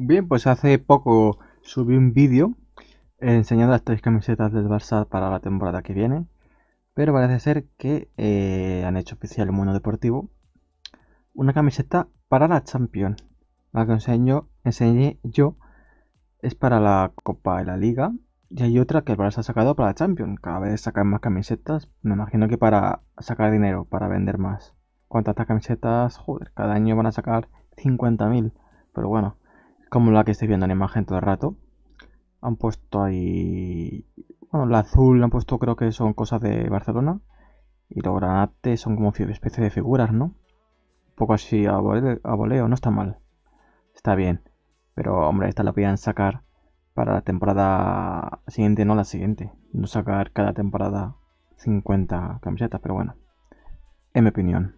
Bien, pues hace poco subí un vídeo enseñando las tres camisetas del Barça para la temporada que viene, pero parece ser que eh, han hecho oficial el mundo deportivo una camiseta para la Champions. La que enseñé yo es para la Copa de la Liga y hay otra que el Barça ha sacado para la Champions. Cada vez sacan más camisetas, me imagino que para sacar dinero, para vender más. Cuántas camisetas, joder, cada año van a sacar 50.000, pero bueno como la que estoy viendo en imagen todo el rato. Han puesto ahí... Bueno, la azul han puesto creo que son cosas de Barcelona. Y los granates son como especie de figuras, ¿no? Un poco así a voleo, no está mal. Está bien. Pero, hombre, esta la podían sacar para la temporada siguiente, no la siguiente. No sacar cada temporada 50 camisetas, pero bueno. En mi opinión.